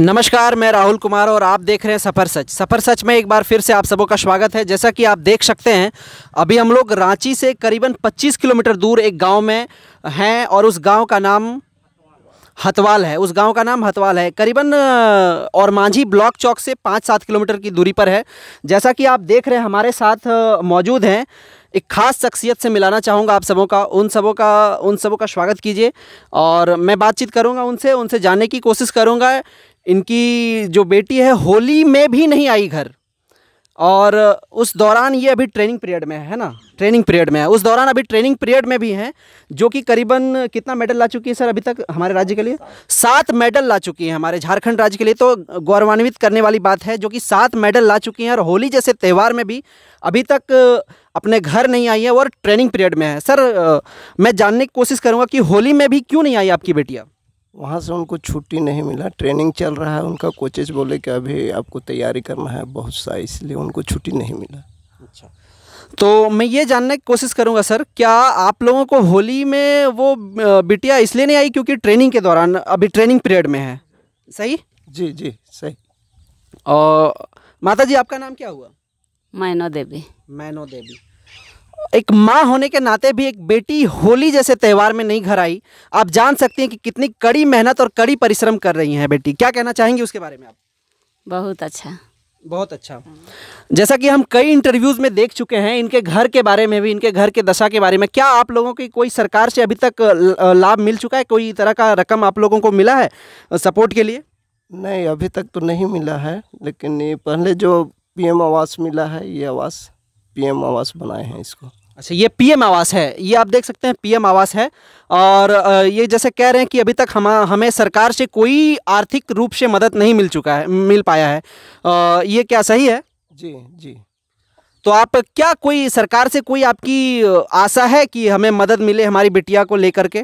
नमस्कार मैं राहुल कुमार और आप देख रहे हैं सफ़र सच सफ़र सच में एक बार फिर से आप सबों का स्वागत है जैसा कि आप देख सकते हैं अभी हम लोग रांची से करीबन 25 किलोमीटर दूर एक गांव में हैं और उस गांव का नाम हतवाल है उस गांव का नाम हतवाल है करीबन और मांझी ब्लॉक चौक से पाँच सात किलोमीटर की दूरी पर है जैसा कि आप देख रहे हैं हमारे साथ मौजूद हैं एक ख़ास शख्सियत से मिलाना चाहूँगा आप सबों का उन सबों का उन सबों का स्वागत कीजिए और मैं बातचीत करूँगा उनसे उनसे जानने की कोशिश करूँगा इनकी जो बेटी है होली में भी नहीं आई घर और उस दौरान ये अभी ट्रेनिंग पीरियड में है ना ट्रेनिंग पीरियड में है उस दौरान अभी ट्रेनिंग पीरियड में भी हैं जो कि करीबन कितना मेडल ला चुकी है सर अभी तक हमारे राज्य के लिए सात मेडल ला चुकी हैं हमारे झारखंड राज्य के लिए तो गौरवान्वित करने वाली बात है जो कि सात मेडल ला चुकी हैं और होली जैसे त्यौहार में भी अभी तक अपने घर नहीं आई है और ट्रेनिंग पीरियड में है सर मैं जानने की कोशिश करूँगा कि होली में भी क्यों नहीं आई आपकी बेटिया वहाँ से उनको छुट्टी नहीं मिला ट्रेनिंग चल रहा है उनका कोचेज बोले कि अभी आपको तैयारी करना है बहुत सा इसलिए उनको छुट्टी नहीं मिला अच्छा तो मैं ये जानने की कोशिश करूँगा सर क्या आप लोगों को होली में वो बिटिया इसलिए नहीं आई क्योंकि ट्रेनिंग के दौरान अभी ट्रेनिंग पीरियड में है सही जी जी सही और माता जी आपका नाम क्या हुआ मैनो देवी मैनो देवी एक माँ होने के नाते भी एक बेटी होली जैसे त्यौहार में नहीं घर आई आप जान सकती हैं कि कितनी कड़ी मेहनत और कड़ी परिश्रम कर रही हैं बेटी क्या कहना चाहेंगी उसके बारे में आप बहुत अच्छा बहुत अच्छा जैसा कि हम कई इंटरव्यूज़ में देख चुके हैं इनके घर के बारे में भी इनके घर के दशा के बारे में क्या आप लोगों की कोई सरकार से अभी तक लाभ मिल चुका है कोई तरह का रकम आप लोगों को मिला है सपोर्ट के लिए नहीं अभी तक तो नहीं मिला है लेकिन पहले जो पीएम आवास मिला है ये आवास पीएम आवास बनाए हैं इसको अच्छा ये पीएम आवास है ये आप देख सकते हैं पीएम आवास है और ये जैसे कह रहे हैं कि अभी तक हम हमें सरकार से कोई आर्थिक रूप से मदद नहीं मिल चुका है मिल पाया है ये क्या सही है जी जी तो आप क्या कोई सरकार से कोई आपकी आशा है कि हमें मदद मिले हमारी बिटिया को लेकर के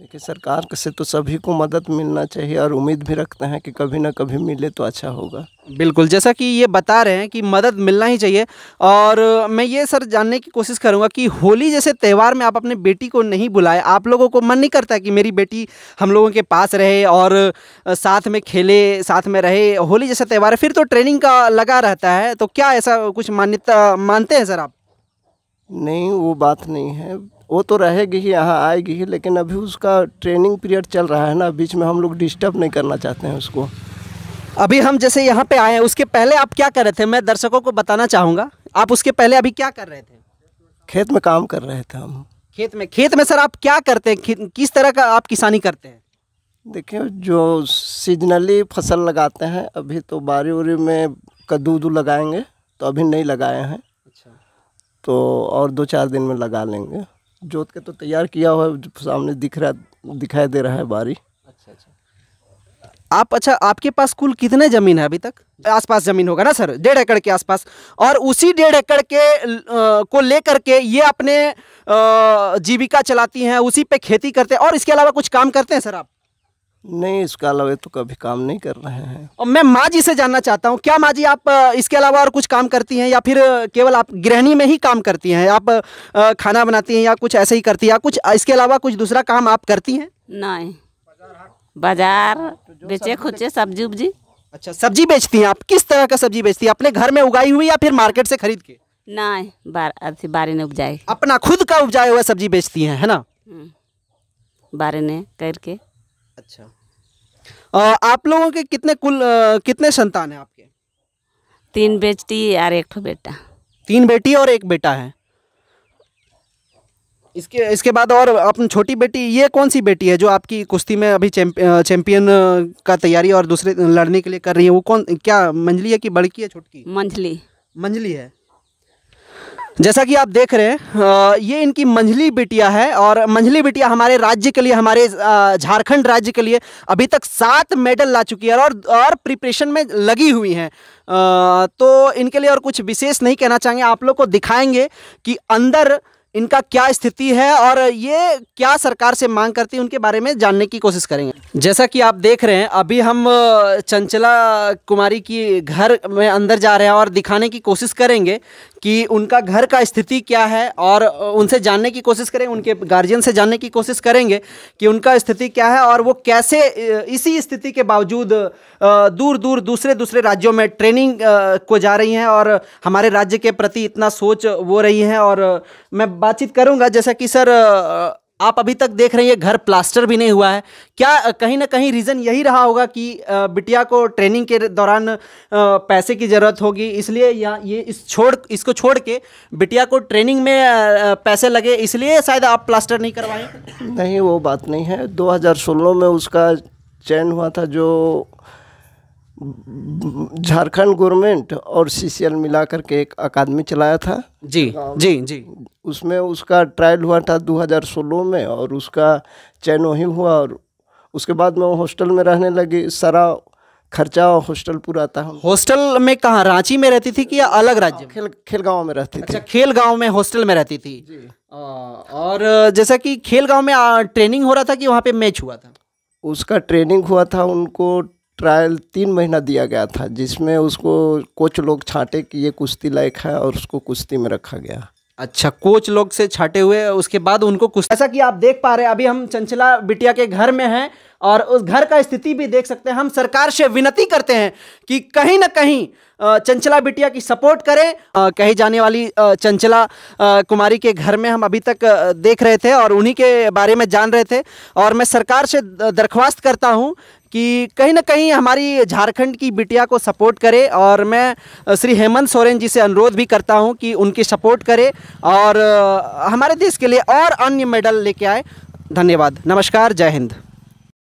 देखिए सरकार से तो सभी को मदद मिलना चाहिए और उम्मीद भी रखते हैं कि कभी ना कभी मिले तो अच्छा होगा बिल्कुल जैसा कि ये बता रहे हैं कि मदद मिलना ही चाहिए और मैं ये सर जानने की कोशिश करूंगा कि होली जैसे त्यौहार में आप अपने बेटी को नहीं बुलाए आप लोगों को मन नहीं करता कि मेरी बेटी हम लोगों के पास रहे और साथ में खेले साथ में रहे होली जैसा त्यौहार है फिर तो ट्रेनिंग का लगा रहता है तो क्या ऐसा कुछ मान्यता मानते हैं सर आप नहीं वो बात नहीं है वो तो रहेगी ही यहाँ आएगी ही लेकिन अभी उसका ट्रेनिंग पीरियड चल रहा है ना बीच में हम लोग डिस्टर्ब नहीं करना चाहते हैं उसको अभी हम जैसे यहाँ पे आए हैं उसके पहले आप क्या कर रहे थे मैं दर्शकों को बताना चाहूँगा आप उसके पहले अभी क्या कर रहे थे खेत में काम कर रहे थे हम खेत में खेत में सर आप क्या करते हैं किस तरह का आप किसानी करते हैं देखिए जो सीजनली फसल लगाते हैं अभी तो बारी उरी में कद्दू उदू लगाएंगे तो अभी नहीं लगाए हैं अच्छा तो और दो चार दिन में लगा लेंगे जोत के तो तैयार किया हुआ है सामने दिख रहा दिखाई दे रहा है बारी अच्छा अच्छा आप अच्छा आपके पास कुल कितने ज़मीन है अभी तक आसपास ज़मीन होगा ना सर डेढ़ एकड़ के आसपास और उसी डेढ़ एकड़ के आ, को लेकर के ये अपने जीविका चलाती हैं उसी पे खेती करते हैं और इसके अलावा कुछ काम करते हैं सर आप नहीं इसका अलावा तो कभी काम नहीं कर रहे हैं और मैं माँ जी से जानना चाहता हूँ क्या माँ जी आप इसके अलावा और कुछ काम करती हैं या फिर केवल आप गृहिणी में ही काम करती हैं आप खाना बनाती हैं या कुछ ऐसे ही करती हैं या कुछ इसके अलावा कुछ दूसरा काम आप करती हैं नहीं बाजार बेचे खुचे सब्जी उब्जी अच्छा सब्जी बेचती हैं आप किस तरह का सब्जी बेचती हैं अपने घर में उगाई हुई या फिर मार्केट से खरीद के नहीं बारे बारी ने उपजाई अपना खुद का उपजाया हुआ सब्जी बेचती हैं है ना हम्म। बारे ने करके अच्छा आ, आप लोगों के कितने कुल आ, कितने संतान हैं आपके तीन बेटी यार एक बेटा तीन बेटी और एक बेटा है इसके इसके बाद और अपनी छोटी बेटी ये कौन सी बेटी है जो आपकी कुश्ती में अभी चैंपियन चेंप, का तैयारी और दूसरे लड़ने के लिए कर रही है वो कौन क्या मंजली है कि बड़की है छोटकी मंझली मंझली है जैसा कि आप देख रहे हैं ये इनकी मंझली बिटिया है और मंझली बिटिया हमारे राज्य के लिए हमारे झारखंड राज्य के लिए अभी तक सात मेडल ला चुकी है और और प्रिपरेशन में लगी हुई हैं तो इनके लिए और कुछ विशेष नहीं कहना चाहेंगे आप लोग को दिखाएंगे कि अंदर इनका क्या स्थिति है और ये क्या सरकार से मांग करती है उनके बारे में जानने की कोशिश करेंगे जैसा कि आप देख रहे हैं अभी हम चंचला कुमारी की घर में अंदर जा रहे हैं और दिखाने की कोशिश करेंगे कि उनका घर का स्थिति क्या है और उनसे जानने की कोशिश करें उनके गार्जियन से जानने की कोशिश करेंगे कि उनका स्थिति क्या है और वो कैसे इसी स्थिति के बावजूद दूर दूर दूसरे दूसरे राज्यों में ट्रेनिंग को जा रही हैं और हमारे राज्य के प्रति इतना सोच वो रही हैं और मैं बातचीत करूंगा जैसा कि सर आप अभी तक देख रहे हैं घर प्लास्टर भी नहीं हुआ है क्या कहीं ना कहीं रीज़न यही रहा होगा कि बिटिया को ट्रेनिंग के दौरान पैसे की ज़रूरत होगी इसलिए या ये इस छोड़ इसको छोड़ के बिटिया को ट्रेनिंग में पैसे लगे इसलिए शायद आप प्लास्टर नहीं करवाए नहीं वो बात नहीं है 2016 में उसका चयन हुआ था जो झारखंड गवर्नमेंट और सीसीएल मिला करके एक अकादमी चलाया था जी जी जी उसमें उसका ट्रायल हुआ था 2016 में और उसका चयन वही हुआ और उसके बाद मैं हॉस्टल में रहने लगी सारा खर्चा हॉस्टल पूरा था हॉस्टल में कहाँ रांची में रहती थी कि या अलग राज्य खेल खेल में रहती अच्छा, थी खेल गाँव में हॉस्टल में रहती थी जी। आ, और जैसा कि खेल गाँव में आ, ट्रेनिंग हो रहा था कि वहाँ पे मैच हुआ था उसका ट्रेनिंग हुआ था उनको ट्रायल तीन महीना दिया गया था जिसमें उसको कोच लोग छांटे कि ये कुश्ती लायक है और उसको कुश्ती में रखा गया अच्छा कोच लोग से छाटे हुए उसके बाद उनको कुछ ऐसा कि आप देख पा रहे हैं अभी हम चंचला बिटिया के घर में हैं और उस घर का स्थिति भी देख सकते हैं हम सरकार से विनती करते हैं कि कहीं ना कहीं चंचला बिटिया की सपोर्ट करें कही जाने वाली चंचला कुमारी के घर में हम अभी तक देख रहे थे और उन्हीं के बारे में जान रहे थे और मैं सरकार से दरख्वास्त करता हूं कि कहीं ना कहीं हमारी झारखंड की बिटिया को सपोर्ट करे और मैं श्री हेमंत सोरेन जी से अनुरोध भी करता हूं कि उनकी सपोर्ट करे और हमारे देश के लिए और अन्य मेडल लेके आए धन्यवाद नमस्कार जय हिंद